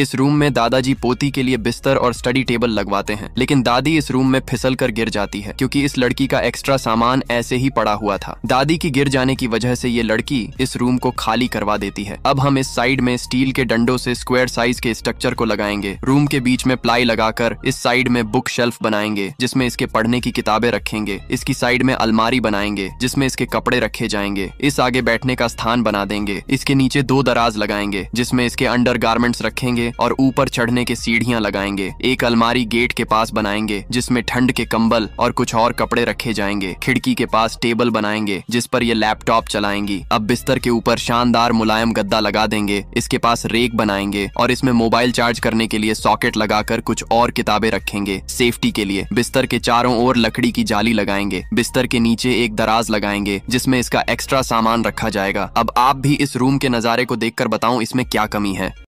इस रूम में दादाजी पोती के लिए बिस्तर और स्टडी टेबल लगवाते हैं लेकिन दादी इस रूम में फिसल कर गिर जाती है क्योंकि इस लड़की का एक्स्ट्रा सामान ऐसे ही पड़ा हुआ था दादी की गिर जाने की वजह से ये लड़की इस रूम को खाली करवा देती है अब हम इस साइड में स्टील के डंडो से स्क्वायर साइज के स्ट्रक्चर को लगाएंगे रूम के बीच में प्लाई लगाकर इस साइड में बुक शेल्फ बनाएंगे जिसमे इसके पढ़ने की किताबें रखेंगे इसकी साइड में अलमारी बनाएंगे जिसमे इसके कपड़े रखे जाएंगे इस आगे बैठने का स्थान बना देंगे इसके नीचे दो दराज लगाएंगे जिसमे इसके अंडर रखेंगे और ऊपर चढ़ने के सीढ़ियाँ लगाएंगे एक अलमारी गेट के पास बनाएंगे जिसमें ठंड के कंबल और कुछ और कपड़े रखे जाएंगे खिड़की के पास टेबल बनाएंगे जिस पर ये लैपटॉप चलाएंगी अब बिस्तर के ऊपर शानदार मुलायम गद्दा लगा देंगे इसके पास रेक बनाएंगे और इसमें मोबाइल चार्ज करने के लिए सॉकेट लगाकर कुछ और किताबें रखेंगे सेफ्टी के लिए बिस्तर के चारों ओर लकड़ी की जाली लगाएंगे बिस्तर के नीचे एक दराज लगाएंगे जिसमें इसका एक्स्ट्रा सामान रखा जाएगा अब आप भी इस रूम के नजारे को देखकर बताऊं इसमें क्या कमी है